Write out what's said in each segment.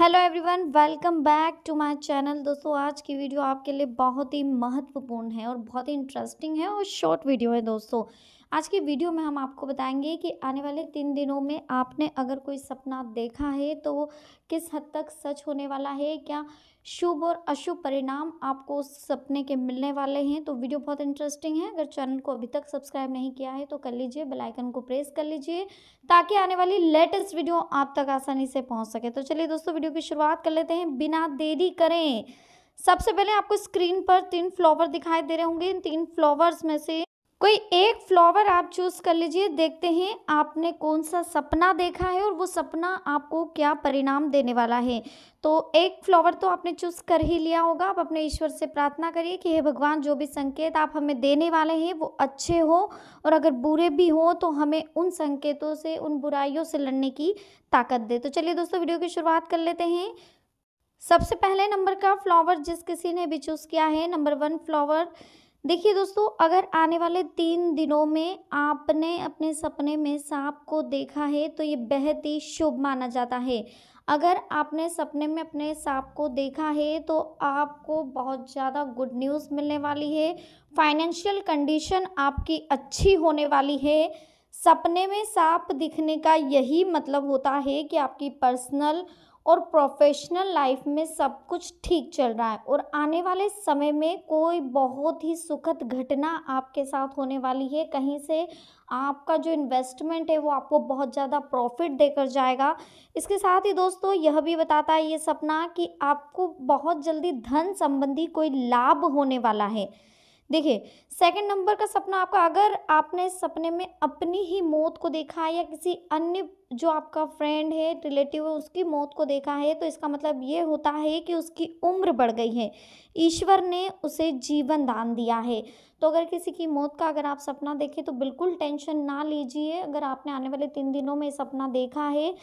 hello everyone welcome back to my channel दोस्तों आज की वीडियो आपके लिए बहुत ही महत्वपूर्ण है और बहुत ही इंटरेस्टिंग है और शॉर्ट वीडियो है दोस्तों आज के वीडियो में हम आपको बताएंगे कि आने वाले तीन दिनों में आपने अगर कोई सपना देखा है तो वो किस हद तक सच होने वाला है क्या शुभ और अशुभ परिणाम आपको उस सपने के मिलने वाले हैं तो वीडियो बहुत इंटरेस्टिंग है अगर चैनल को अभी तक सब्सक्राइब नहीं किया है तो कर लीजिए बेल आइकन को प्रेस कर लीजिए ताकि आने वाली लेटेस्ट वीडियो आप तक आसानी से पहुँच सके तो चलिए दोस्तों वीडियो की शुरुआत कर लेते हैं बिना देरी करें सबसे पहले आपको स्क्रीन पर तीन फ्लावर दिखाई दे रहे होंगे इन तीन फ्लावर्स में से कोई एक फ्लावर आप चूज़ कर लीजिए देखते हैं आपने कौन सा सपना देखा है और वो सपना आपको क्या परिणाम देने वाला है तो एक फ्लावर तो आपने चूज़ कर ही लिया होगा आप अपने ईश्वर से प्रार्थना करिए कि हे भगवान जो भी संकेत आप हमें देने वाले हैं वो अच्छे हो और अगर बुरे भी हो तो हमें उन संकेतों से उन बुराइयों से लड़ने की ताकत दे तो चलिए दोस्तों वीडियो की शुरुआत कर लेते हैं सबसे पहले नंबर का फ्लावर जिस किसी ने भी चूज़ किया है नंबर वन फ्लावर देखिए दोस्तों अगर आने वाले तीन दिनों में आपने अपने सपने में सांप को देखा है तो ये बेहद ही शुभ माना जाता है अगर आपने सपने में अपने सांप को देखा है तो आपको बहुत ज़्यादा गुड न्यूज़ मिलने वाली है फाइनेंशियल कंडीशन आपकी अच्छी होने वाली है सपने में सांप दिखने का यही मतलब होता है कि आपकी पर्सनल और प्रोफेशनल लाइफ में सब कुछ ठीक चल रहा है और आने वाले समय में कोई बहुत ही सुखद घटना आपके साथ होने वाली है कहीं से आपका जो इन्वेस्टमेंट है वो आपको बहुत ज़्यादा प्रॉफिट देकर जाएगा इसके साथ ही दोस्तों यह भी बताता है ये सपना कि आपको बहुत जल्दी धन संबंधी कोई लाभ होने वाला है देखिए सेकंड नंबर का सपना आपका अगर आपने सपने में अपनी ही मौत को देखा है या किसी अन्य जो आपका फ्रेंड है रिलेटिव है उसकी मौत को देखा है तो इसका मतलब ये होता है कि उसकी उम्र बढ़ गई है ईश्वर ने उसे जीवन दान दिया है तो अगर किसी की मौत का अगर आप सपना देखें तो बिल्कुल टेंशन ना लीजिए अगर आपने आने वाले तीन दिनों में सपना देखा है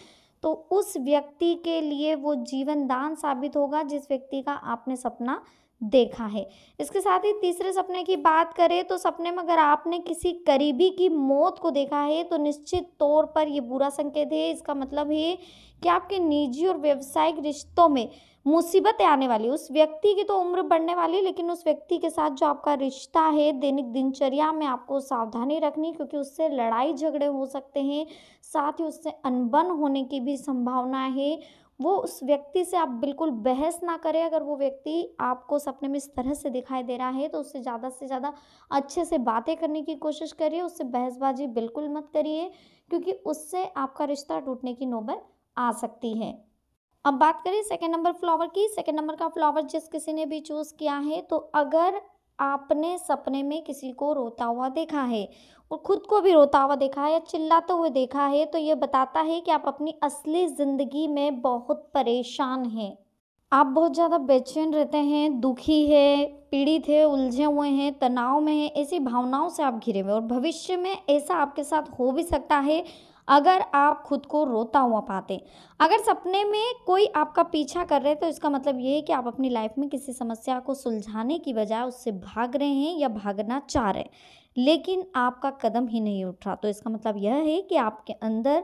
तो उस व्यक्ति के लिए वो जीवन दान साबित होगा जिस व्यक्ति का आपने सपना देखा है इसके साथ ही तीसरे सपने की बात करें तो सपने में अगर आपने किसी करीबी की मौत को देखा है तो निश्चित तौर पर यह बुरा संकेत है इसका मतलब है कि आपके निजी और व्यवसायिक रिश्तों में मुसीबतें आने वाली उस व्यक्ति की तो उम्र बढ़ने वाली लेकिन उस व्यक्ति के साथ जो आपका रिश्ता है दैनिक दिनचर्या में आपको सावधानी रखनी क्योंकि उससे लड़ाई झगड़े हो सकते हैं साथ ही उससे अनबन होने की भी संभावना है वो उस व्यक्ति से आप बिल्कुल बहस ना करें अगर वो व्यक्ति आपको सपने में इस तरह से दिखाई दे रहा है तो उससे ज़्यादा से ज़्यादा अच्छे से बातें करने की कोशिश करिए उससे बहसबाजी बिल्कुल मत करिए क्योंकि उससे आपका रिश्ता टूटने की नौबत आ सकती है अब बात करें सेकेंड नंबर फ्लावर की सेकेंड नंबर का फ्लावर जिस किसी ने भी चूज़ किया है तो अगर आपने सपने में किसी को रोता हुआ देखा है और ख़ुद को भी रोता हुआ देखा है या चिल्लाते हुए देखा है तो ये बताता है कि आप अपनी असली ज़िंदगी में बहुत परेशान हैं आप बहुत ज़्यादा बेचैन रहते हैं दुखी है पीड़ित है उलझे हुए हैं तनाव में है ऐसी भावनाओं से आप घिरे हुए और भविष्य में ऐसा आपके साथ हो भी सकता है अगर आप खुद को रोता हुआ पाते अगर सपने में कोई आपका पीछा कर रहे तो इसका मतलब ये है कि आप अपनी लाइफ में किसी समस्या को सुलझाने की बजाय उससे भाग रहे हैं या भागना चाह रहे हैं लेकिन आपका कदम ही नहीं उठ रहा तो इसका मतलब यह है कि आपके अंदर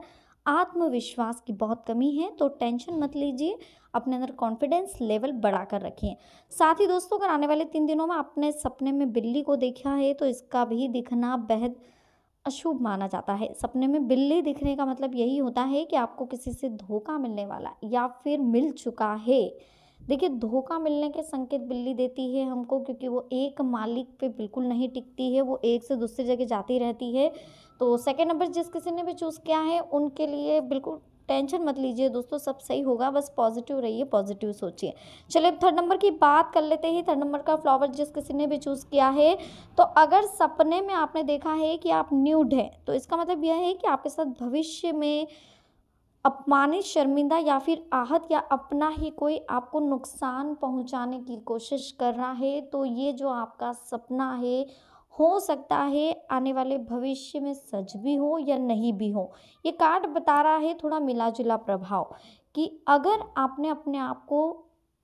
आत्मविश्वास की बहुत कमी है तो टेंशन मत लीजिए अपने अंदर कॉन्फिडेंस लेवल बढ़ा कर रखिए साथ ही दोस्तों अगर आने वाले तीन दिनों में आपने सपने में बिल्ली को देखा है तो इसका भी दिखना बेहद अशुभ माना जाता है सपने में बिल्ली दिखने का मतलब यही होता है कि आपको किसी से धोखा मिलने वाला या फिर मिल चुका है देखिए धोखा मिलने के संकेत बिल्ली देती है हमको क्योंकि वो एक मालिक पे बिल्कुल नहीं टिकती है वो एक से दूसरी जगह जाती रहती है तो सेकंड नंबर जिस किसी ने भी चूज़ किया है उनके लिए बिल्कुल टेंशन मत लीजिए दोस्तों सब सही होगा बस पॉजिटिव रहिए पॉजिटिव सोचिए चलिए थर्ड नंबर की बात कर लेते हैं थर्ड नंबर का फ्लावर जिस किसी ने भी चूज़ किया है तो अगर सपने में आपने देखा है कि आप न्यूड हैं तो इसका मतलब यह है कि आपके साथ भविष्य में अपमानित शर्मिंदा या फिर आहत या अपना ही कोई आपको नुकसान पहुंचाने की कोशिश कर रहा है तो ये जो आपका सपना है हो सकता है आने वाले भविष्य में सच भी हो या नहीं भी हो ये कार्ड बता रहा है थोड़ा मिला जुला प्रभाव कि अगर आपने अपने आप को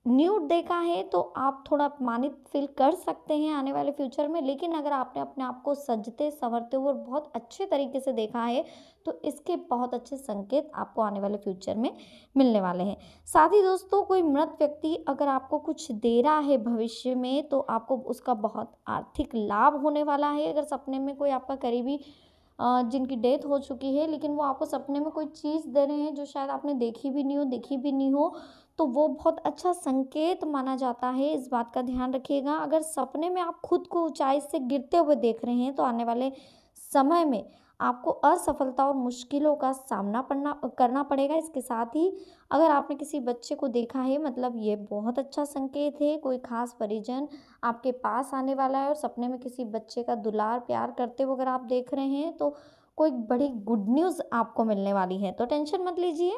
न्यूट देखा है तो आप थोड़ा अपमानित फील कर सकते हैं आने वाले फ्यूचर में लेकिन अगर आपने अपने आप को सजते संवरते हुए और बहुत अच्छे तरीके से देखा है तो इसके बहुत अच्छे संकेत आपको आने वाले फ्यूचर में मिलने वाले हैं साथ ही दोस्तों कोई मृत व्यक्ति अगर आपको कुछ दे रहा है भविष्य में तो आपको उसका बहुत आर्थिक लाभ होने वाला है अगर सपने में कोई आपका करीबी जिनकी डेथ हो चुकी है लेकिन वो आपको सपने में कोई चीज़ दे रहे हैं जो शायद आपने देखी भी नहीं हो देखी भी नहीं हो तो वो बहुत अच्छा संकेत माना जाता है इस बात का ध्यान रखिएगा अगर सपने में आप खुद को ऊंचाई से गिरते हुए देख रहे हैं तो आने वाले समय में आपको असफलता और मुश्किलों का सामना पड़ना करना पड़ेगा इसके साथ ही अगर आपने किसी बच्चे को देखा है मतलब ये बहुत अच्छा संकेत है कोई खास परिजन आपके पास आने वाला है और सपने में किसी बच्चे का दुलार प्यार करते हुए अगर आप देख रहे हैं तो कोई बड़ी गुड न्यूज़ आपको मिलने वाली है तो टेंशन मत लीजिए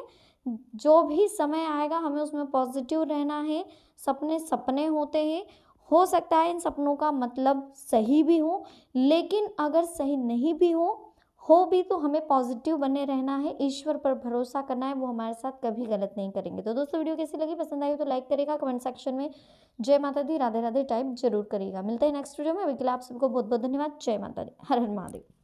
जो भी समय आएगा हमें उसमें पॉजिटिव रहना है सपने सपने होते हैं हो सकता है इन सपनों का मतलब सही भी हो लेकिन अगर सही नहीं भी हो हो भी तो हमें पॉजिटिव बने रहना है ईश्वर पर भरोसा करना है वो हमारे साथ कभी गलत नहीं करेंगे तो दोस्तों वीडियो कैसी लगी पसंद आई तो लाइक करेगा कमेंट सेक्शन में जय माता दी राधे राधे टाइप जरूर करेगा मिलते हैं नेक्स्ट वीडियो में अभी के लिए आप सबको बहुत बहुत धन्यवाद जय माता दी हर हर महादेव